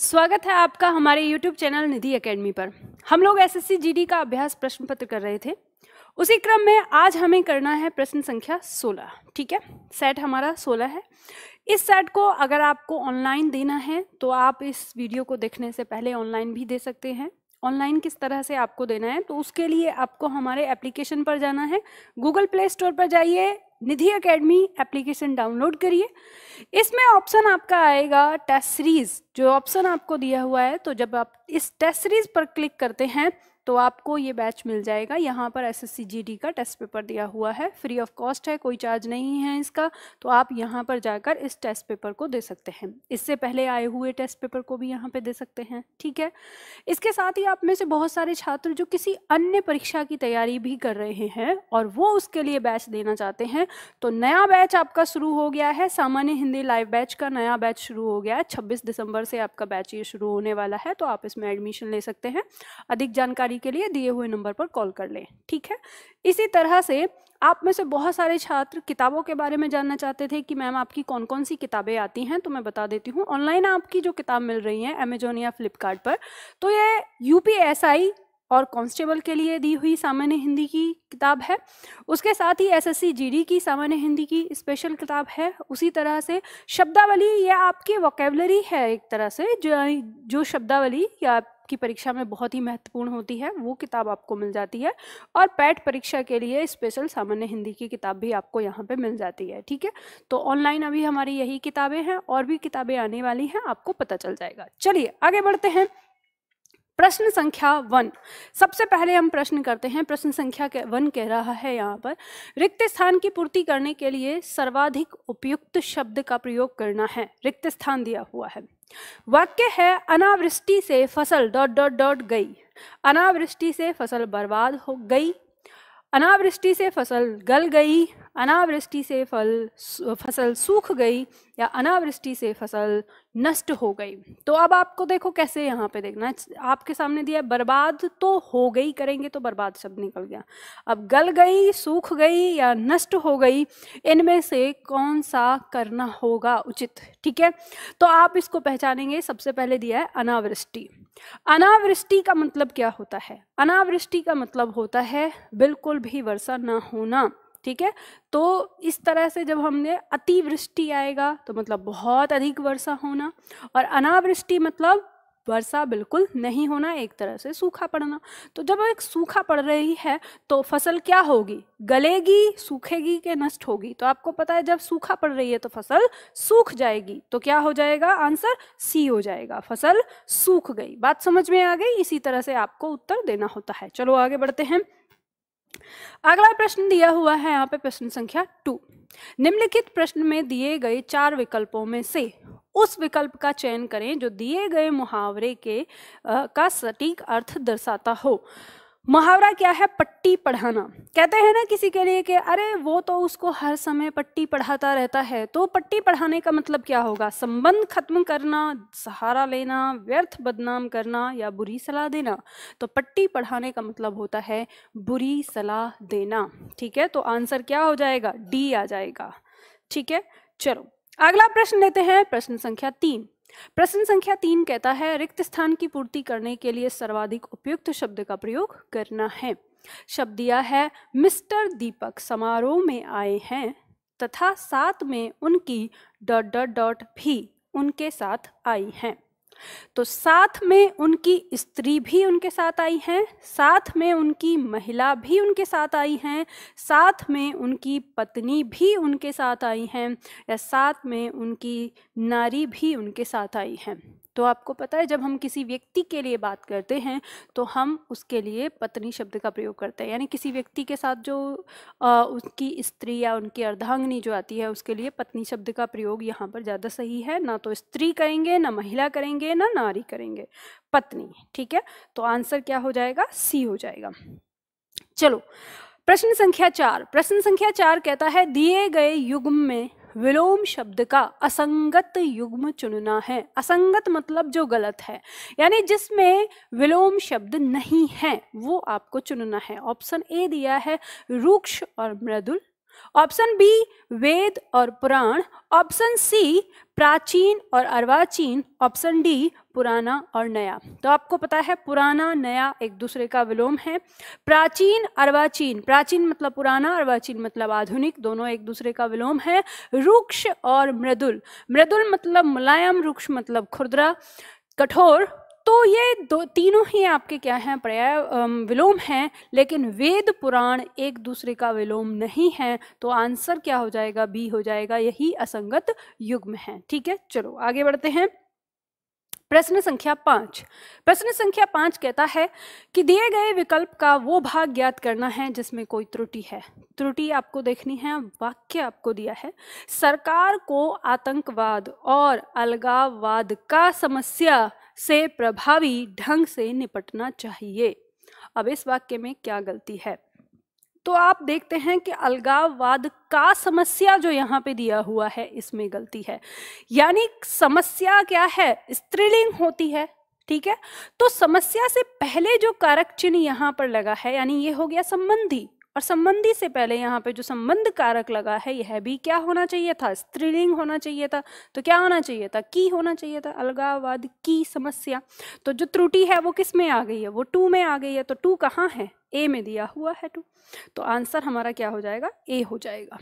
स्वागत है आपका हमारे YouTube चैनल निधि एकेडमी पर हम लोग एस एस का अभ्यास प्रश्न पत्र कर रहे थे उसी क्रम में आज हमें करना है प्रश्न संख्या 16 ठीक है सेट हमारा 16 है इस सेट को अगर आपको ऑनलाइन देना है तो आप इस वीडियो को देखने से पहले ऑनलाइन भी दे सकते हैं ऑनलाइन किस तरह से आपको देना है तो उसके लिए आपको हमारे एप्लीकेशन पर जाना है गूगल प्ले स्टोर पर जाइए निधि एकेडमी एप्लीकेशन डाउनलोड करिए इसमें ऑप्शन आपका आएगा टेस्ट सीरीज जो ऑप्शन आपको दिया हुआ है तो जब आप इस टेस्ट सीरीज पर क्लिक करते हैं तो आपको ये बैच मिल जाएगा यहाँ पर एस एस का टेस्ट पेपर दिया हुआ है फ्री ऑफ कॉस्ट है कोई चार्ज नहीं है इसका तो आप यहाँ पर जाकर इस टेस्ट पेपर को दे सकते हैं इससे पहले आए हुए टेस्ट पेपर को भी यहाँ पर दे सकते हैं ठीक है इसके साथ ही आप में से बहुत सारे छात्र जो किसी अन्य परीक्षा की तैयारी भी कर रहे हैं और वो उसके लिए बैच देना चाहते हैं तो नया बैच आपका शुरू हो गया है सामान्य हिंदी लाइव बैच का नया बैच शुरू हो गया है छब्बीस दिसंबर से आपका बैच ये शुरू होने वाला है तो आप इसमें एडमिशन ले सकते हैं अधिक जानकारी जानकारी के लिए दिए हुए नंबर पर कॉल कर लें ठीक है इसी तरह से आप में से बहुत सारे छात्र किताबों के बारे में जानना चाहते थे कि मैम आपकी कौन कौन सी किताबें आती हैं तो मैं बता देती हूँ ऑनलाइन आपकी जो किताब मिल रही है अमेजोन या फ्लिपकार्ट पर तो ये यू और कांस्टेबल के लिए दी हुई सामान्य हिंदी की किताब है उसके साथ ही एसएससी जीडी की सामान्य हिंदी की स्पेशल किताब है उसी तरह से शब्दावली यह आपकी वोकेबलरी है एक तरह से जो जो शब्दावली या आपकी परीक्षा में बहुत ही महत्वपूर्ण होती है वो किताब आपको मिल जाती है और पैट परीक्षा के लिए स्पेशल सामान्य हिंदी की किताब भी आपको यहाँ पे मिल जाती है ठीक है तो ऑनलाइन अभी हमारी यही किताबें हैं और भी किताबें आने वाली हैं आपको पता चल जाएगा चलिए आगे बढ़ते हैं प्रश्न संख्या वन सबसे पहले हम प्रश्न करते हैं प्रश्न संख्या के वन कह रहा है यहाँ पर रिक्त स्थान की पूर्ति करने के लिए सर्वाधिक उपयुक्त शब्द का प्रयोग करना है रिक्त स्थान दिया हुआ है वाक्य है अनावृष्टि से फसल डॉट डॉट डॉट गई अनावृष्टि से फसल बर्बाद हो गई अनावृष्टि से फसल गल गई अनावृष्टि से फल फसल सूख गई या अनावृष्टि से फसल नष्ट हो गई तो अब आपको देखो कैसे यहाँ पे देखना है आपके सामने दिया बर्बाद तो हो गई करेंगे तो बर्बाद शब्द निकल गया अब गल गई सूख गई या नष्ट हो गई इनमें से कौन सा करना होगा उचित ठीक है तो आप इसको पहचानेंगे सबसे पहले दिया है अनावृष्टि अनावृष्टि का मतलब क्या होता है अनावृष्टि का मतलब होता है बिल्कुल भी वर्षा ना होना ठीक है तो इस तरह से जब हमने अतिवृष्टि आएगा तो मतलब बहुत अधिक वर्षा होना और अनावृष्टि मतलब वर्षा बिल्कुल नहीं होना एक तरह से सूखा पड़ना तो जब एक सूखा पड़ रही है तो फसल क्या होगी गलेगी सूखेगी के नष्ट होगी तो आपको पता है जब सूखा पड़ रही है तो फसल सूख जाएगी तो क्या हो जाएगा आंसर सी हो जाएगा फसल सूख गई बात समझ में आ गई इसी तरह से आपको उत्तर देना होता है चलो आगे बढ़ते हैं अगला प्रश्न दिया हुआ है यहाँ पे प्रश्न संख्या टू निम्नलिखित प्रश्न में दिए गए चार विकल्पों में से उस विकल्प का चयन करें जो दिए गए मुहावरे के आ, का सटीक अर्थ दर्शाता हो मुहावरा क्या है पट्टी पढ़ाना कहते हैं ना किसी के लिए कि अरे वो तो उसको हर समय पट्टी पढ़ाता रहता है तो पट्टी पढ़ाने का मतलब क्या होगा संबंध खत्म करना सहारा लेना व्यर्थ बदनाम करना या बुरी सलाह देना तो पट्टी पढ़ाने का मतलब होता है बुरी सलाह देना ठीक है तो आंसर क्या हो जाएगा डी आ जाएगा ठीक है चलो अगला प्रश्न लेते हैं प्रश्न संख्या तीन प्रश्न संख्या तीन कहता है रिक्त स्थान की पूर्ति करने के लिए सर्वाधिक उपयुक्त शब्द का प्रयोग करना है शब्द दिया है मिस्टर दीपक समारोह में आए हैं तथा साथ में उनकी डॉट डॉट डॉट भी उनके साथ आई हैं तो साथ में उनकी स्त्री भी उनके साथ आई हैं साथ में उनकी महिला भी उनके साथ आई हैं साथ में उनकी पत्नी भी उनके साथ आई हैं या साथ में उनकी नारी भी उनके साथ आई हैं तो आपको पता है जब हम किसी व्यक्ति के लिए बात करते हैं तो हम उसके लिए पत्नी शब्द का प्रयोग करते हैं यानी किसी व्यक्ति के साथ जो आ, उसकी स्त्री या उनकी अर्धांगनी जो आती है उसके लिए पत्नी शब्द का प्रयोग यहाँ पर ज़्यादा सही है ना तो स्त्री करेंगे ना महिला करेंगे ना नारी करेंगे पत्नी ठीक है तो आंसर क्या हो जाएगा सी हो जाएगा चलो प्रश्न संख्या चार प्रश्न संख्या चार कहता है दिए गए युग्म में विलोम शब्द का असंगत युग्म चुनना है असंगत मतलब जो गलत है यानी जिसमें विलोम शब्द नहीं है वो आपको चुनना है ऑप्शन ए दिया है रूक्ष और मृदुल ऑप्शन बी वेद और पुराण ऑप्शन सी प्राचीन और अर्वाचीन ऑप्शन डी पुराना और नया तो आपको पता है पुराना नया एक दूसरे का विलोम है प्राचीन अर्वाचीन प्राचीन मतलब पुराना अर्वाचीन मतलब आधुनिक दोनों एक दूसरे का विलोम है रुक्ष और मृदुल मृदुल मतलब मुलायम रुक्ष मतलब खुरदरा कठोर तो ये दो तीनों ही आपके क्या हैं पर्याय विलोम हैं लेकिन वेद पुराण एक दूसरे का विलोम नहीं है तो आंसर क्या हो जाएगा बी हो जाएगा यही असंगत युग्म है ठीक है चलो आगे बढ़ते हैं प्रश्न संख्या पाँच प्रश्न संख्या पाँच कहता है कि दिए गए विकल्प का वो भाग ज्ञात करना है जिसमें कोई त्रुटि है त्रुटि आपको देखनी है वाक्य आपको दिया है सरकार को आतंकवाद और अलगाववाद का समस्या से प्रभावी ढंग से निपटना चाहिए अब इस वाक्य में क्या गलती है तो आप देखते हैं कि अलगाववाद का समस्या जो यहाँ पे दिया हुआ है इसमें गलती है यानी समस्या क्या है स्त्रीलिंग होती है ठीक है तो समस्या से पहले जो कारक चिन्ह यहाँ पर लगा है यानी ये हो गया संबंधी और संबंधी से पहले यहाँ पे जो संबंध कारक लगा है यह भी क्या होना चाहिए था स्त्रीलिंग होना चाहिए था तो क्या होना चाहिए था की होना चाहिए था अलगाववाद की समस्या तो जो त्रुटि है वो किस में आ गई है वो टू में आ गई है तो टू कहाँ है ए में दिया हुआ है टू तो आंसर हमारा क्या हो जाएगा ए हो जाएगा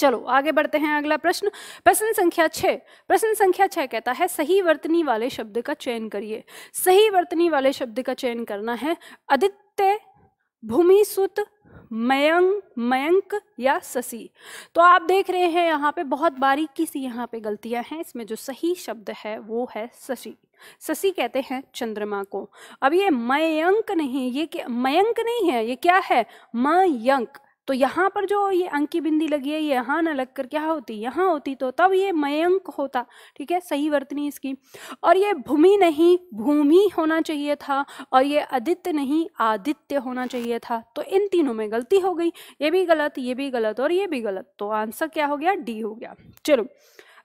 चलो आगे बढ़ते हैं अगला प्रश्न प्रश्न संख्या छः प्रश्न संख्या छः कहता है सही वर्तनी वाले शब्द का चयन करिए सही वर्तनी वाले शब्द का चयन करना है आदित्य भूमिसुत मयंक मयंक या ससी तो आप देख रहे हैं यहाँ पे बहुत बारीकी सी यहाँ पे गलतियाँ हैं इसमें जो सही शब्द है वो है शशि शशि कहते हैं चंद्रमा को अब ये मयंक नहीं ये क्या मयंक नहीं है ये क्या है मयंक तो यहाँ पर जो ये अंक की बिंदी लगी है ये यहाँ ना लग कर क्या होती यहाँ होती तो तब ये मयंक होता ठीक है सही वर्तनी इसकी और ये भूमि नहीं भूमि होना चाहिए था और ये आदित्य नहीं आदित्य होना चाहिए था तो इन तीनों में गलती हो गई ये भी गलत ये भी गलत और ये भी गलत तो आंसर क्या हो गया डी हो गया चलो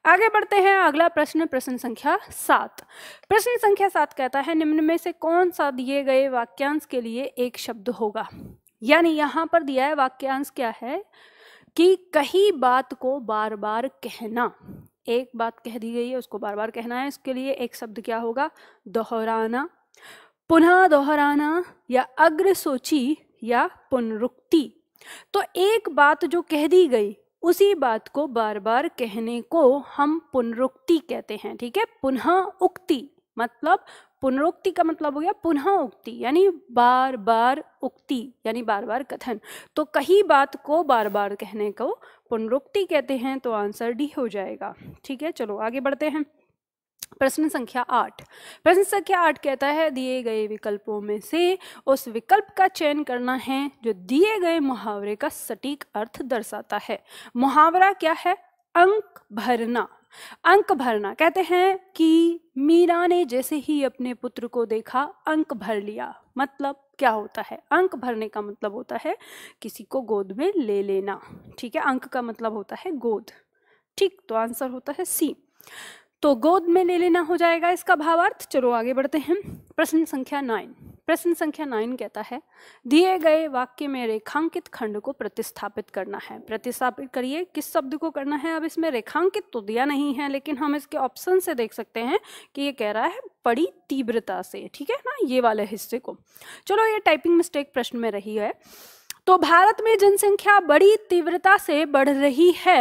आगे बढ़ते हैं अगला प्रश्न प्रश्न संख्या सात प्रश्न संख्या सात कहता है निम्न में से कौन सा दिए गए वाक्यांश के लिए एक शब्द होगा यानी यहाँ पर दिया है वाक्यांश क्या है कि कही बात को बार बार कहना एक बात कह दी गई है उसको बार बार कहना है इसके लिए एक शब्द क्या होगा दोहराना पुनः दोहराना या अग्र सोची या पुनरुक्ति तो एक बात जो कह दी गई उसी बात को बार बार कहने को हम पुनरुक्ति कहते हैं ठीक है पुनः उक्ति मतलब पुनरोक्ति का मतलब हो गया पुनः उक्ति यानी बार बार उक्ति यानी बार बार कथन तो कही बात को बार बार कहने को पुनरोक्ति कहते हैं तो आंसर डी हो जाएगा ठीक है चलो आगे बढ़ते हैं प्रश्न संख्या आठ प्रश्न संख्या आठ कहता है दिए गए विकल्पों में से उस विकल्प का चयन करना है जो दिए गए मुहावरे का सटीक अर्थ दर्शाता है मुहावरा क्या है अंक भरना अंक भरना कहते हैं कि मीरा ने जैसे ही अपने पुत्र को देखा अंक भर लिया मतलब क्या होता है अंक भरने का मतलब होता है किसी को गोद में ले लेना ठीक है अंक का मतलब होता है गोद ठीक तो आंसर होता है सी तो गोद में ले लेना हो जाएगा इसका भावार्थ चलो आगे बढ़ते हैं प्रश्न संख्या नाइन प्रश्न संख्या नाइन कहता है दिए गए वाक्य में रेखांकित खंड को प्रतिस्थापित करना है प्रतिस्थापित करिए किस शब्द को करना है अब इसमें रेखांकित तो दिया नहीं है लेकिन हम इसके ऑप्शन से देख सकते हैं कि ये कह रहा है बड़ी तीव्रता से ठीक है ना ये वाले हिस्से को चलो ये टाइपिंग मिस्टेक प्रश्न में रही है तो भारत में जनसंख्या बड़ी तीव्रता से बढ़ रही है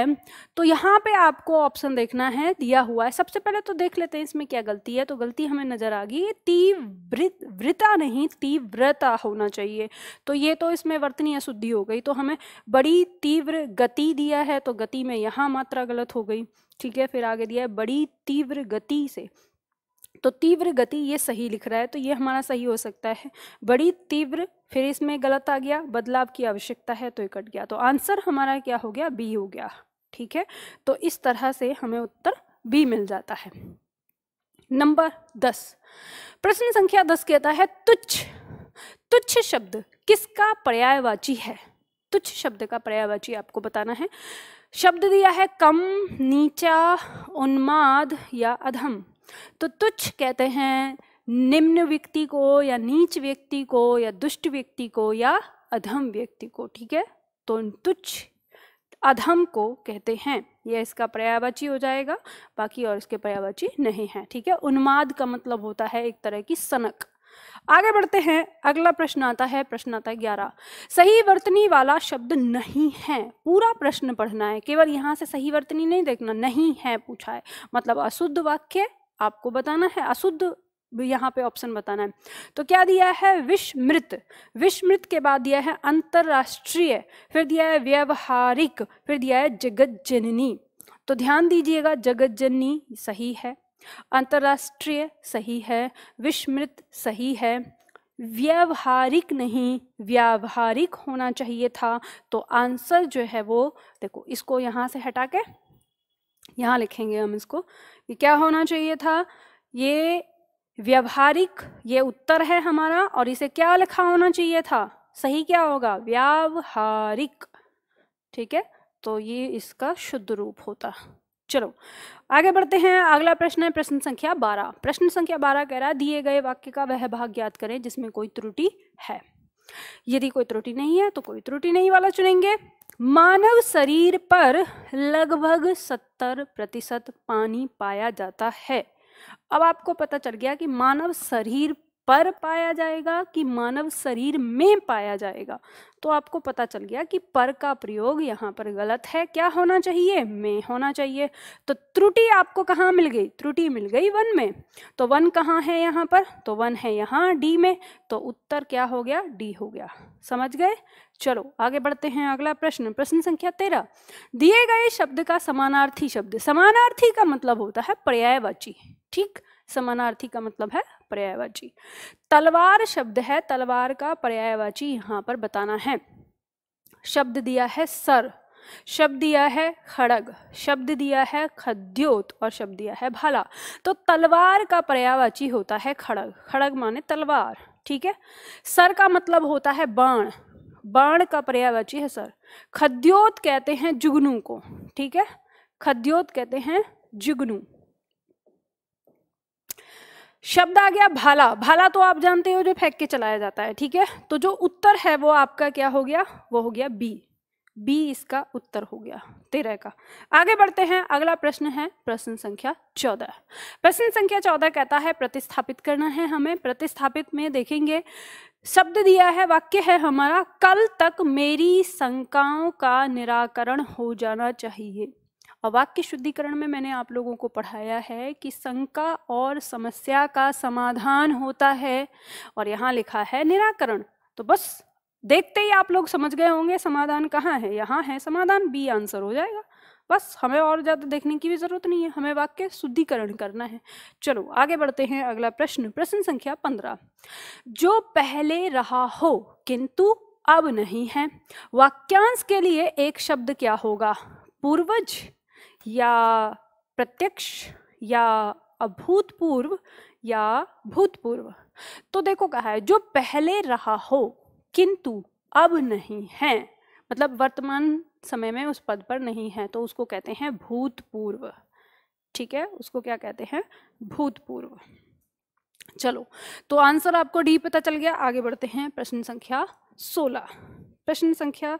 तो यहाँ पे आपको ऑप्शन देखना है दिया हुआ है सबसे पहले तो देख लेते हैं इसमें क्या गलती है तो गलती हमें नज़र आ गई तीव्रता नहीं तीव्रता होना चाहिए तो ये तो इसमें वर्तनीय शुद्धि हो गई तो हमें बड़ी तीव्र गति दिया है तो गति में यहाँ मात्रा गलत हो गई ठीक है फिर आगे दिया है बड़ी तीव्र गति से तो तीव्र गति ये सही लिख रहा है तो ये हमारा सही हो सकता है बड़ी तीव्र फिर इसमें गलत आ गया बदलाव की आवश्यकता है तो ये कट गया तो आंसर हमारा क्या हो गया बी हो गया ठीक है तो इस तरह से हमें उत्तर बी मिल जाता है नंबर दस प्रश्न संख्या दस कहता है तुच्छ तुच्छ शब्द किसका पर्यायवाची है तुच्छ शब्द का पर्यायवाची आपको बताना है शब्द दिया है कम नीचा उन्माद या अधम तो तुच्छ कहते हैं निम्न व्यक्ति को या नीच व्यक्ति को या दुष्ट व्यक्ति को या अधम व्यक्ति को ठीक है तो तुच्छ अधम को कहते हैं यह इसका पर्यावाची हो जाएगा बाकी और इसके पर्यावाची नहीं है ठीक है उन्माद का मतलब होता है एक तरह की सनक आगे बढ़ते हैं अगला प्रश्न आता है प्रश्न आता है ग्यारह सही वर्तनी वाला शब्द नहीं है पूरा प्रश्न पढ़ना है केवल यहां से सही वर्तनी नहीं देखना नहीं है पूछा है मतलब अशुद्ध वाक्य आपको बताना है अशुद्ध यहाँ पे ऑप्शन बताना है तो क्या दिया है विश्वमृत विश्वमृत के बाद दिया है अंतरराष्ट्रीय फिर दिया है व्यवहारिक फिर दिया है जगत जननी तो ध्यान दीजिएगा जगत जननी सही है अंतर्राष्ट्रीय सही है विश्वमृत सही है व्यवहारिक नहीं व्यावहारिक होना चाहिए था तो आंसर जो है वो देखो इसको यहाँ से हटा के यहाँ लिखेंगे हम इसको ये क्या होना चाहिए था ये व्यवहारिक ये उत्तर है हमारा और इसे क्या लिखा होना चाहिए था सही क्या होगा व्यावहारिक ठीक है तो ये इसका शुद्ध रूप होता चलो आगे बढ़ते हैं अगला प्रश्न है प्रश्न संख्या बारह प्रश्न संख्या बारह कह रहा है दिए गए वाक्य का वह भाग ज्ञात करें जिसमें कोई त्रुटि है यदि कोई त्रुटि नहीं है तो कोई त्रुटि नहीं वाला चुनेंगे मानव शरीर पर लगभग सत्तर प्रतिशत पानी पाया जाता है अब आपको पता चल गया कि मानव शरीर पर पाया जाएगा कि मानव शरीर में पाया जाएगा तो आपको पता चल गया कि पर का प्रयोग यहाँ पर गलत है क्या होना चाहिए में होना चाहिए तो त्रुटि आपको कहाँ मिल गई त्रुटि मिल गई वन में तो वन कहाँ है यहाँ पर तो वन है यहाँ डी में तो उत्तर क्या हो गया डी हो गया समझ गए चलो आगे बढ़ते हैं अगला प्रश्न प्रश्न संख्या तेरह दिए गए शब्द का समानार्थी शब्द समानार्थी का मतलब होता है पर्यायवाची ठीक समानार्थी का मतलब है पर्यायवाची तलवार शब्द है तलवार का पर्यायवाची यहाँ पर बताना है शब्द दिया है सर शब्द दिया है खड़ग शब्द दिया है खद्योत और शब्द दिया है भाला तो तलवार का पर्यायवाची होता है खड़ग खड़ग माने तलवार ठीक है सर का मतलब होता है बाण बाण का पर्यावाची है सर खद्योत कहते हैं जुगनू को ठीक है खद्योत कहते हैं जुगनू शब्द आ गया भाला भाला तो आप जानते हो जो फेंक के चलाया जाता है ठीक है तो जो उत्तर है वो आपका क्या हो गया वो हो गया बी बी इसका उत्तर हो गया तेरह का आगे बढ़ते हैं अगला प्रश्न है प्रश्न संख्या चौदह प्रश्न संख्या चौदह कहता है प्रतिस्थापित करना है हमें प्रतिस्थापित में देखेंगे शब्द दिया है वाक्य है हमारा कल तक मेरी शंकाओं का निराकरण हो जाना चाहिए और वाक्य शुद्धिकरण में मैंने आप लोगों को पढ़ाया है कि शंका और समस्या का समाधान होता है और यहाँ लिखा है निराकरण तो बस देखते ही आप लोग समझ गए होंगे समाधान कहाँ है यहाँ है समाधान बी आंसर हो जाएगा बस हमें और ज़्यादा देखने की भी ज़रूरत नहीं है हमें वाक्य शुद्धिकरण करना है चलो आगे बढ़ते हैं अगला प्रश्न प्रश्न संख्या पंद्रह जो पहले रहा हो किंतु अब नहीं है वाक्यांश के लिए एक शब्द क्या होगा पूर्वज या प्रत्यक्ष या अभूतपूर्व या भूतपूर्व तो देखो कहा है जो पहले रहा हो किंतु अब नहीं है मतलब वर्तमान समय में उस पद पर नहीं है तो उसको कहते हैं भूतपूर्व ठीक है उसको क्या कहते हैं भूतपूर्व चलो तो आंसर आपको डी पता चल गया आगे बढ़ते हैं प्रश्न संख्या सोलह प्रश्न संख्या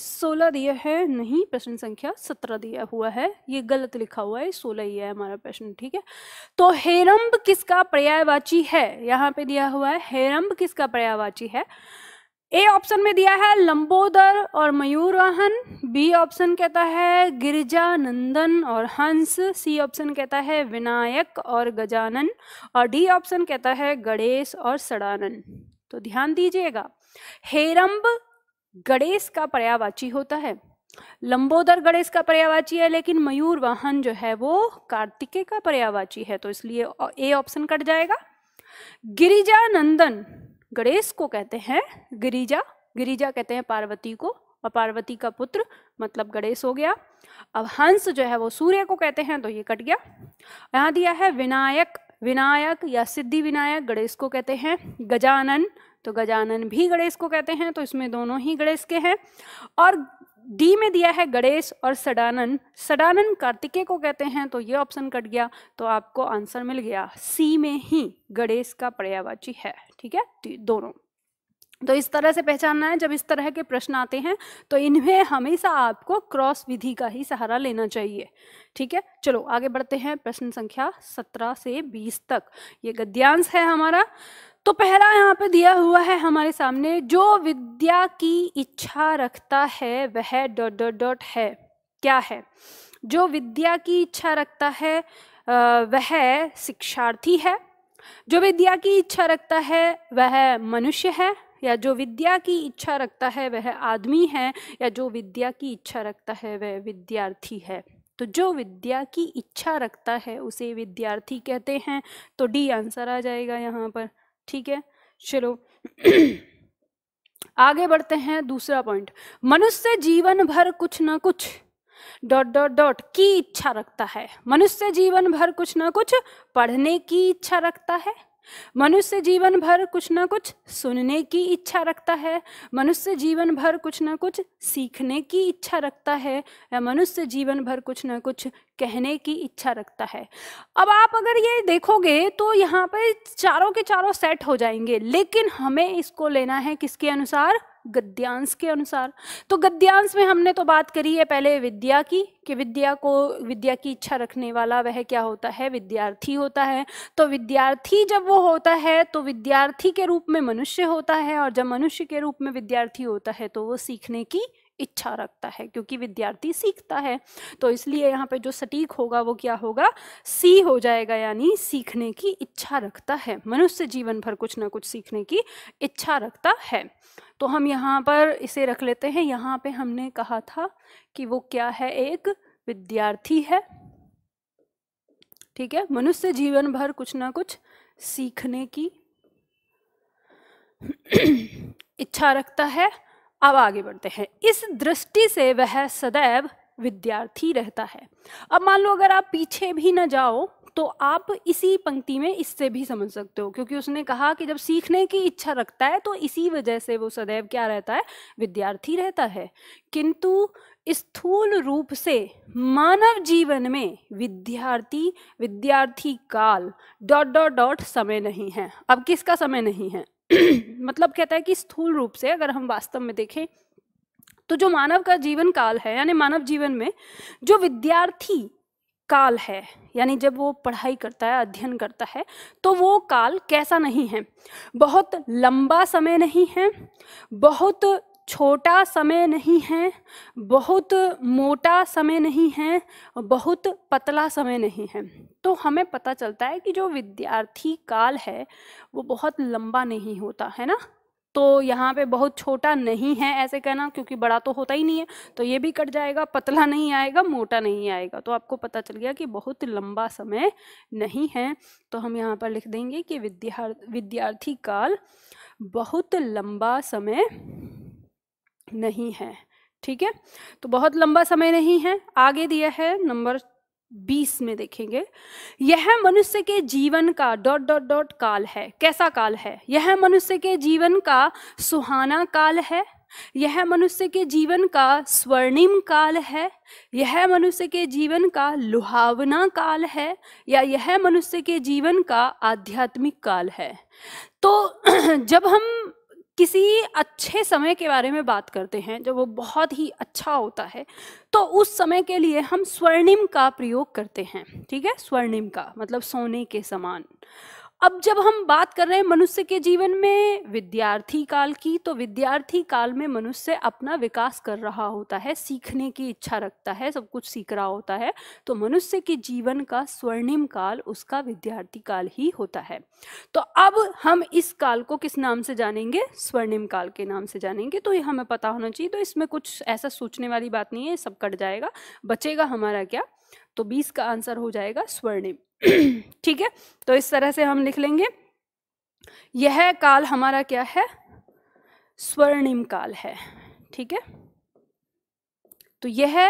सोलह दिया है नहीं प्रश्न संख्या सत्रह दिया हुआ है ये गलत लिखा हुआ है सोलह ही है हमारा प्रश्न ठीक है तो हेरम्ब किसका पर्यायवाची है यहाँ पे दिया हुआ है हेरम्ब किसका पर्यायवाची है ए ऑप्शन में दिया है लंबोदर और मयूर वाहन बी ऑप्शन कहता है गिरिजा नंदन और हंस सी ऑप्शन कहता है विनायक और गजानन और डी ऑप्शन कहता है गणेश और सड़ानन तो ध्यान दीजिएगा हेरम्ब गणेश का पर्यावाची होता है लंबोदर गणेश का पर्यावाची है लेकिन मयूर वाहन जो है वो कार्तिके का पर्यावाची है तो इसलिए ए ऑप्शन कट जाएगा गिरिजा नंदन गणेश को कहते हैं गिरिजा गिरिजा कहते हैं पार्वती को और पार्वती का पुत्र मतलब गणेश हो गया अब हंस जो है वो सूर्य को कहते हैं तो ये कट गया यहाँ दिया है विनायक विनायक या सिद्धि विनायक गणेश को कहते हैं गजानन तो गजानन भी गणेश को कहते हैं तो इसमें दोनों ही गणेश के हैं और डी में दिया है गणेश और सडानन सडानन कार्तिकेय को कहते हैं तो ये ऑप्शन कट गया तो आपको आंसर मिल गया सी में ही गणेश का पर्यावाची है ठीक है दोनों तो इस तरह से पहचानना है जब इस तरह के प्रश्न आते हैं तो इनमें हमेशा आपको क्रॉस विधि का ही सहारा लेना चाहिए ठीक है चलो आगे बढ़ते हैं प्रश्न संख्या सत्रह से बीस तक ये गद्यांश है हमारा तो पहला यहाँ पे दिया हुआ है हमारे सामने जो विद्या की इच्छा रखता है वह डॉट डॉट डॉट है क्या है जो विद्या की इच्छा रखता है वह शिक्षार्थी है जो विद्या की इच्छा रखता है वह मनुष्य है या जो विद्या की इच्छा रखता है वह आदमी है या जो विद्या की इच्छा रखता है वह विद्यार्थी है तो जो विद्या की इच्छा रखता है उसे विद्यार्थी कहते हैं तो डी आंसर आ जाएगा यहाँ पर ठीक है चलो आगे बढ़ते हैं दूसरा पॉइंट मनुष्य जीवन भर कुछ ना कुछ डॉट डॉट डॉट की इच्छा रखता है मनुष्य जीवन भर कुछ ना कुछ पढ़ने की इच्छा रखता है मनुष्य जीवन भर कुछ ना कुछ सुनने की इच्छा रखता है मनुष्य जीवन भर कुछ ना कुछ सीखने की इच्छा रखता है या मनुष्य जीवन भर कुछ ना कुछ कहने की इच्छा रखता है अब आप अगर ये देखोगे तो यहाँ पर चारों के चारों सेट हो जाएंगे लेकिन हमें इसको लेना है किसके अनुसार गद्यांश के अनुसार तो गद्यांश में हमने तो बात करी है पहले विद्या की कि विद्या को विद्या की इच्छा रखने वाला वह क्या होता है विद्यार्थी होता है तो विद्यार्थी जब वो होता है तो विद्यार्थी के रूप में मनुष्य होता है और जब मनुष्य के रूप में विद्यार्थी होता है तो वो सीखने की इच्छा रखता है क्योंकि विद्यार्थी सीखता है तो इसलिए यहाँ पे जो सटीक होगा वो क्या होगा सी हो जाएगा यानी सीखने की इच्छा रखता है मनुष्य जीवन भर कुछ ना कुछ सीखने की इच्छा रखता है तो हम यहाँ पर इसे रख लेते हैं यहाँ पे हमने कहा था कि वो क्या है एक विद्यार्थी है ठीक है मनुष्य जीवन भर कुछ ना कुछ सीखने की इच्छा रखता है अब आगे बढ़ते हैं इस दृष्टि से वह सदैव विद्यार्थी रहता है अब मान लो अगर आप पीछे भी ना जाओ तो आप इसी पंक्ति में इससे भी समझ सकते हो क्योंकि उसने कहा कि जब सीखने की इच्छा रखता है तो इसी वजह से वो सदैव क्या रहता है विद्यार्थी रहता है किंतु स्थूल रूप से मानव जीवन में विद्यार्थी विद्यार्थी काल डॉट डॉट डॉट समय नहीं है अब किसका समय नहीं है मतलब कहता है कि स्थूल रूप से अगर हम वास्तव में देखें तो जो मानव का जीवन काल है यानी मानव जीवन में जो विद्यार्थी काल है यानी जब वो पढ़ाई करता है अध्ययन करता है तो वो काल कैसा नहीं है बहुत लंबा समय नहीं है बहुत छोटा समय नहीं है बहुत मोटा समय नहीं है बहुत पतला समय नहीं है तो हमें पता चलता है कि जो विद्यार्थी काल है वो बहुत लंबा नहीं होता है ना तो यहाँ पे बहुत छोटा नहीं है ऐसे कहना क्योंकि बड़ा तो होता ही नहीं है तो ये भी कट जाएगा पतला नहीं आएगा मोटा नहीं आएगा तो आपको पता चल गया कि बहुत लंबा समय नहीं है तो हम यहाँ पर लिख देंगे कि विद्यार विद्यार्थी काल बहुत लंबा समय नहीं है ठीक है तो बहुत लंबा समय नहीं है आगे दिया है नंबर बीस में देखेंगे यह मनुष्य के जीवन का डॉट डॉट डॉट काल है कैसा काल है यह मनुष्य के जीवन का सुहाना काल है यह मनुष्य के जीवन का स्वर्णिम काल है यह मनुष्य के जीवन का लुहावना काल है या यह मनुष्य के जीवन का आध्यात्मिक काल है तो जब हम किसी अच्छे समय के बारे में बात करते हैं जब वो बहुत ही अच्छा होता है तो उस समय के लिए हम स्वर्णिम का प्रयोग करते हैं ठीक है स्वर्णिम का मतलब सोने के समान अब जब हम बात कर रहे हैं मनुष्य के जीवन में विद्यार्थी काल की तो विद्यार्थी काल में मनुष्य अपना विकास कर रहा होता है सीखने की इच्छा रखता है सब कुछ सीख रहा होता है तो मनुष्य के जीवन का स्वर्णिम काल उसका विद्यार्थी काल ही होता है तो अब हम इस काल को किस नाम से जानेंगे स्वर्णिम काल के नाम से जानेंगे तो ये हमें पता होना चाहिए तो इसमें कुछ ऐसा सोचने वाली बात नहीं है सब कट जाएगा बचेगा हमारा क्या तो बीस का आंसर हो जाएगा स्वर्णिम ठीक है तो इस तरह से हम लिख लेंगे यह काल हमारा क्या है स्वर्णिम काल है ठीक है तो यह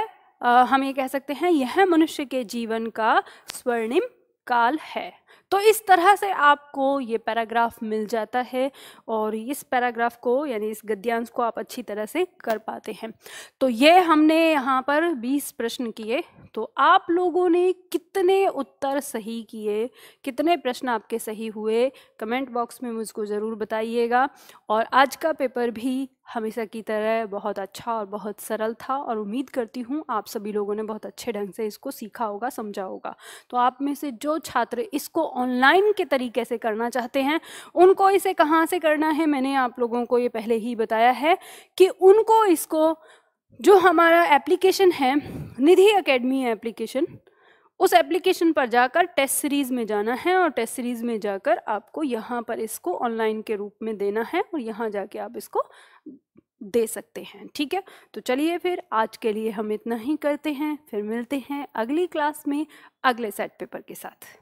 हम ये कह सकते हैं यह मनुष्य के जीवन का स्वर्णिम काल है तो इस तरह से आपको ये पैराग्राफ मिल जाता है और इस पैराग्राफ को यानी इस गद्यांश को आप अच्छी तरह से कर पाते हैं तो ये हमने यहाँ पर 20 प्रश्न किए तो आप लोगों ने कितने उत्तर सही किए कितने प्रश्न आपके सही हुए कमेंट बॉक्स में मुझको ज़रूर बताइएगा और आज का पेपर भी हमेशा की तरह बहुत अच्छा और बहुत सरल था और उम्मीद करती हूँ आप सभी लोगों ने बहुत अच्छे ढंग से इसको सीखा होगा समझा होगा तो आप में से जो छात्र इसको ऑनलाइन के तरीके से करना चाहते हैं उनको इसे कहाँ से करना है मैंने आप लोगों को ये पहले ही बताया है कि उनको इसको जो हमारा एप्लीकेशन है निधि अकेडमी एप्लीकेशन उस एप्लीकेशन पर जाकर टेस्ट सीरीज़ में जाना है और टेस्ट सीरीज़ में जाकर आपको यहाँ पर इसको ऑनलाइन के रूप में देना है और यहाँ जाके आप इसको दे सकते हैं ठीक है तो चलिए फिर आज के लिए हम इतना ही करते हैं फिर मिलते हैं अगली क्लास में अगले सेट पेपर के साथ